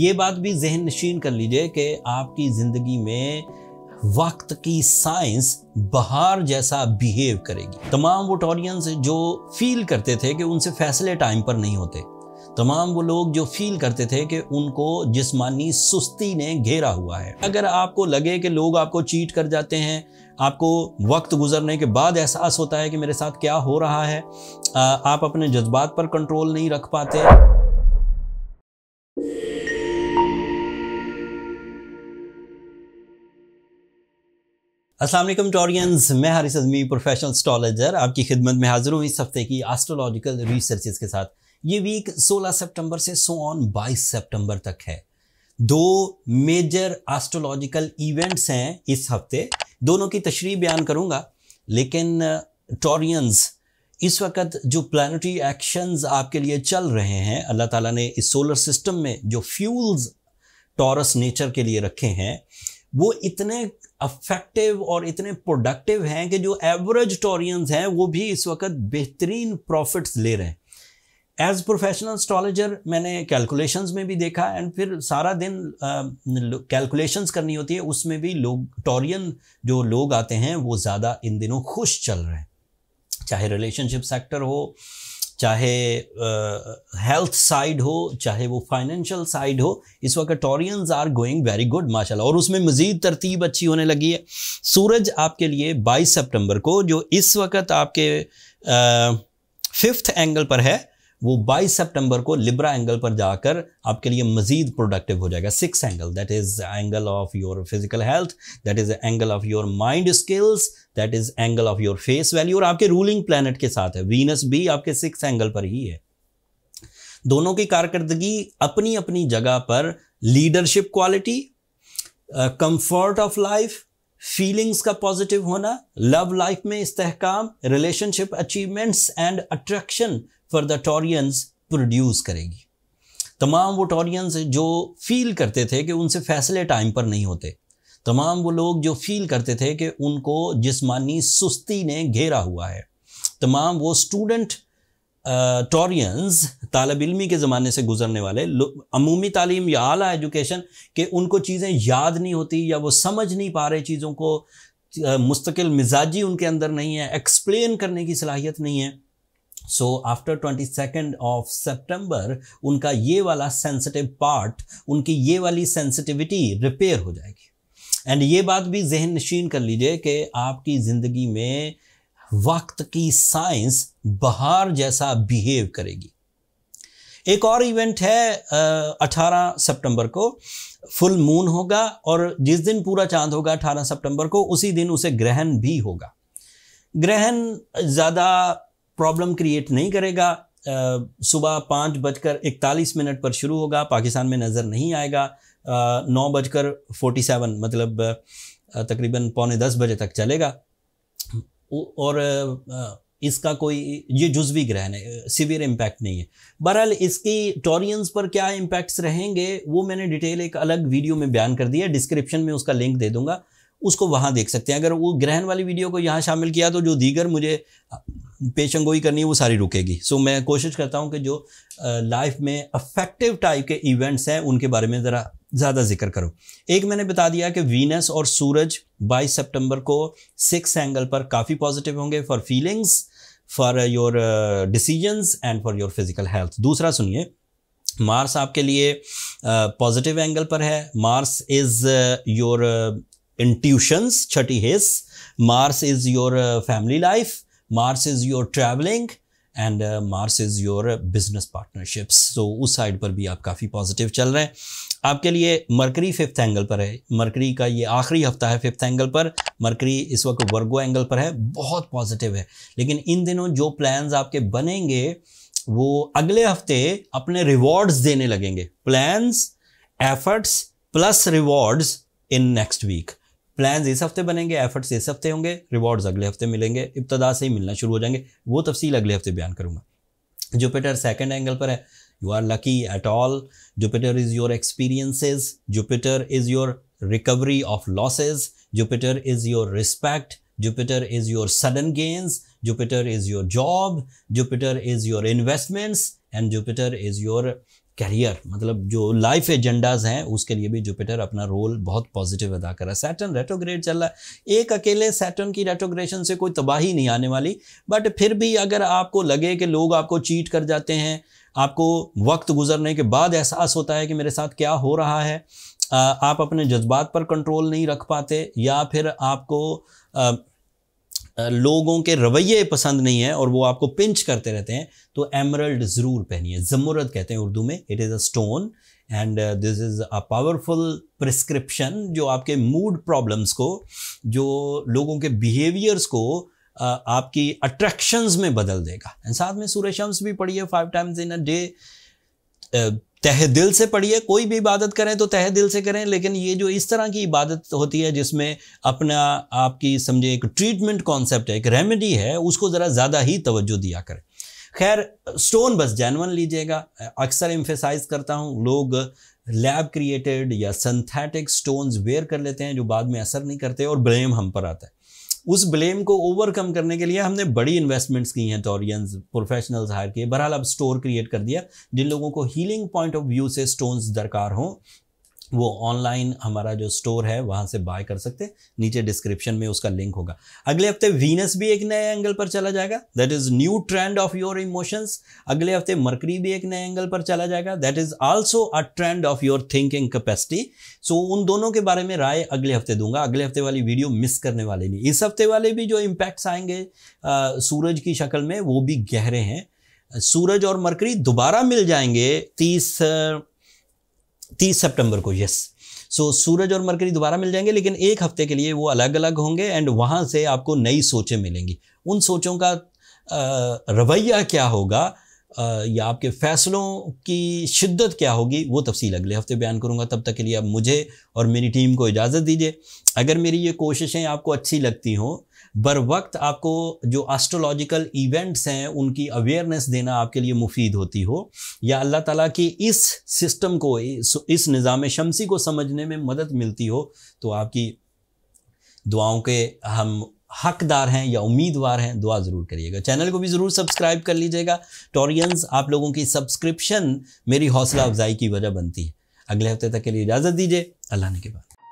ये बात भी जहन नशीन कर लीजिए कि आपकी ज़िंदगी में वक्त की साइंस बाहर जैसा बिहेव करेगी तमाम वो जो फील करते थे कि उनसे फैसले टाइम पर नहीं होते तमाम वो लोग जो फील करते थे कि उनको जिस्मानी सुस्ती ने घेरा हुआ है अगर आपको लगे कि लोग आपको चीट कर जाते हैं आपको वक्त गुजरने के बाद एहसास होता है कि मेरे साथ क्या हो रहा है आप अपने जज्बात पर कंट्रोल नहीं रख पाते असलम टॉरियंस मैं हारिस अजमी प्रोफेशनल स्टॉलेजर आपकी खिदमत में हाजिर हूँ इस हफ्ते की एस्ट्रोलॉजिकल रिसर्चेज के साथ ये वीक 16 सितंबर से सो ऑन 22 सितंबर तक है दो मेजर एस्ट्रोलॉजिकल इवेंट्स हैं इस हफ्ते दोनों की तशरी बयान करूँगा लेकिन टॉरियंस uh, इस वक्त जो प्लानटरी एक्शंस आपके लिए चल रहे हैं अल्लाह ताला ने इस सोलर सिस्टम में जो फ्यूल्स टॉरस नेचर के लिए रखे हैं वो इतने अफेक्टिव और इतने प्रोडक्टिव हैं कि जो एवरेज टोरियंस हैं वो भी इस वक्त बेहतरीन प्रॉफिट्स ले रहे हैं एज प्रोफेशनल एस्ट्रोलॉजर मैंने कैलकुलेशंस में भी देखा एंड फिर सारा दिन कैलकुलेशंस uh, करनी होती है उसमें भी लोग टोरियन जो लोग आते हैं वो ज़्यादा इन दिनों खुश चल रहे हैं चाहे रिलेशनशिप सेक्टर हो चाहे हेल्थ साइड हो चाहे वो फाइनेंशियल साइड हो इस वक्त Taurians are going very good माशाल्लाह और उसमें मज़ीद तरतीब अच्छी होने लगी है सूरज आपके लिए 22 सितंबर को जो इस वक्त आपके फिफ्थ एंगल पर है वो 22 सितंबर को लिब्रा एंगल पर जाकर आपके लिए मजीद प्रोडक्टिव हो जाएगा six angle that is angle of your physical health that is angle of your mind skills that is angle of your face value और आपके रूलिंग प्लानट के साथ है वीनस भी आपके सिक्स एंगल पर ही है दोनों की कारकर्दगी अपनी अपनी जगह पर leadership quality comfort of life feelings का पॉजिटिव होना लव लाइफ में इस्तेकाम relationship achievements and attraction for the Taurians produce करेगी तमाम वो टोरियंस जो फील करते थे कि उनसे फैसले टाइम पर नहीं होते तमाम वो लोग जो फील करते थे कि उनको जिस्मानी सुस्ती ने घेरा हुआ है तमाम वो स्टूडेंट टोरियंस uh, तालब इलमी के ज़माने से गुजरने वाले अमूमी तालीम या आला एजुकेशन के उनको चीज़ें याद नहीं होती या वो समझ नहीं पा रहे चीज़ों को uh, मुस्तकिल मिजाजी उनके अंदर नहीं है एक्सप्लेन करने की सलाहियत नहीं है so after twenty second of September उनका ये वाला सेंसिटिव पार्ट उनकी ये वाली सेंसिटिविटी रिपेयर हो जाएगी एंड ये बात भी जहन नशीन कर लीजिए कि आपकी ज़िंदगी में वक्त की साइंस बहार जैसा बिहेव करेगी एक और इवेंट है अठारह सितंबर को फुल मून होगा और जिस दिन पूरा चांद होगा अठारह सितंबर को उसी दिन उसे ग्रहण भी होगा ग्रहण ज़्यादा प्रॉब्लम क्रिएट नहीं करेगा सुबह पाँच बजकर इकतालीस मिनट पर शुरू होगा पाकिस्तान में नज़र नहीं आएगा नौ बजकर फोर्टी सेवन मतलब तकरीबन पौने दस बजे तक चलेगा और इसका कोई ये जुजवी ग्रहण है सिवियर इम्पैक्ट नहीं है बहरहाल इसकी टॉरियंस पर क्या इम्पैक्ट्स रहेंगे वो मैंने डिटेल एक अलग वीडियो में बयान कर दिया डिस्क्रिप्शन में उसका लिंक दे दूंगा उसको वहाँ देख सकते हैं अगर वो ग्रहण वाली वीडियो को यहाँ शामिल किया तो जो दीगर मुझे पेशंगोई करनी है वो सारी रुकेगी सो मैं कोशिश करता हूँ कि जो लाइफ में अफेक्टिव टाइप के इवेंट्स हैं उनके बारे में ज़रा ज़्यादा जिक्र करो एक मैंने बता दिया कि वीनस और सूरज 22 सितंबर को सिक्स एंगल पर काफ़ी पॉजिटिव होंगे for feelings for your decisions and for your physical health दूसरा सुनिए मार्स आपके लिए पॉजिटिव uh, एंगल पर है मार्स इज़ योर इंट्यूशंस छठी हिस्स Mars is your family life Mars is your travelling and Mars is your business partnerships so उस side पर भी आप काफ़ी पॉजिटिव चल रहे हैं आपके लिए मरकरी फिफ्थ एंगल पर है मरकरी का ये आखिरी हफ्ता है फिफ्थ एंगल पर मरकरी इस वक्त वर्गो एंगल पर है बहुत पॉजिटिव है लेकिन इन दिनों जो प्लान्स आपके बनेंगे वो अगले हफ्ते अपने रिवॉर्ड्स देने लगेंगे plans efforts plus rewards in next week plans इस हफ्ते बनेंगे एफर्ट्स इस हफ्ते होंगे रिवॉर्ड्स अगले हफ्ते मिलेंगे इब्तदा से ही मिलना शुरू हो जाएंगे वो तफसील अगले हफ्ते बयान करूँगा जुपिटर सेकेंड एंगल पर है you are lucky at all Jupiter is your experiences Jupiter is your recovery of losses Jupiter is your respect Jupiter is your sudden gains Jupiter is your job Jupiter is your investments and Jupiter is your career मतलब जो life agendas हैं उसके लिए भी Jupiter अपना role बहुत positive अदा कर रहा है सैटर्न रेट्रोग्रेड चल रहा है एक अकेले सैटर्न की रेटोग्रेशन से कोई तबाही नहीं आने वाली बट फिर भी अगर आपको लगे कि लोग आपको चीट कर जाते हैं आपको वक्त गुजरने के बाद एहसास होता है कि मेरे साथ क्या हो रहा है आप अपने जज्बात पर कंट्रोल नहीं रख पाते या फिर आपको लोगों के रवैये पसंद नहीं है और वो आपको पिंच करते रहते हैं तो एमरल्ड ज़रूर पहनिए जमुरत कहते हैं उर्दू में it is a stone and this is a powerful prescription जो आपके मूड प्रॉब्लम्स को जो लोगों के बिहेवियर्स को आपकी अट्रैक्शंस में बदल देगा एंड साथ में सूर्य शम्स भी पढ़िए five times in a day तह दिल से पढ़िए कोई भी इबादत करें तो तह दिल से करें लेकिन ये जो इस तरह की इबादत होती है जिसमें अपना आपकी समझे एक ट्रीटमेंट कॉन्सेप्ट है एक रेमेडी है उसको ज़रा ज़्यादा ही तवज्जो दिया करें खैर स्टोन बस जैनवन लीजिएगा अक्सर इम्फेसाइज करता हूँ लोग लैब क्रिएटेड या सिंथेटिक स्टोन्स वेयर कर लेते हैं जो बाद में असर नहीं करते और ब्लेम हम पर आता है उस ब्लेम को ओवरकम करने के लिए हमने बड़ी इन्वेस्टमेंट्स की हैं थॉरियंस प्रोफेशनल्स हायर किए बहरहाल अब स्टोर क्रिएट कर दिया जिन लोगों को हीलिंग पॉइंट ऑफ व्यू से स्टोन्स दरकार हों वो ऑनलाइन हमारा जो स्टोर है वहाँ से बाय कर सकते हैं नीचे डिस्क्रिप्शन में उसका लिंक होगा अगले हफ्ते वीनस भी एक नए एंगल पर चला जाएगा that is new trend of your emotions अगले हफ्ते मरकरी भी एक नए एंगल पर चला जाएगा that is also a trend of your thinking capacity so उन दोनों के बारे में राय अगले हफ्ते दूंगा अगले हफ्ते वाली वीडियो मिस करने वाले नहीं इस हफ्ते वाले भी जो इम्पैक्ट्स आएंगे आ, सूरज की शक्ल में वो भी गहरे हैं सूरज और मरकरी दोबारा मिल जाएंगे तीस तीस सितंबर को यस सो so, सूरज और मरकरी दोबारा मिल जाएंगे लेकिन एक हफ्ते के लिए वो अलग अलग होंगे एंड वहाँ से आपको नई सोचें मिलेंगी उन सोचों का रवैया क्या होगा या आपके फैसलों की शिद्दत क्या होगी वो तफसील अगले हफ्ते बयान करूँगा तब तक के लिए आप मुझे और मेरी टीम को इजाज़त दीजिए अगर मेरी ये कोशिशें आपको अच्छी लगती हों बर वक्त आपको जो एस्ट्रोलॉजिकल इवेंट्स हैं उनकी अवेयरनेस देना आपके लिए मुफीद होती हो या अल्लाह ताला की इस सिस्टम को इस निज़ाम शमसी को समझने में मदद मिलती हो तो आपकी दुआओं के हम हकदार हैं या उम्मीदवार हैं दुआ ज़रूर करिएगा चैनल को भी ज़रूर सब्सक्राइब कर लीजिएगा टोरियंस आप लोगों की सब्सक्रिप्शन मेरी हौसला अफजाई की वजह बनती है अगले हफ्ते तक के लिए इजाज़त दीजिए अल्लाह ने के बाद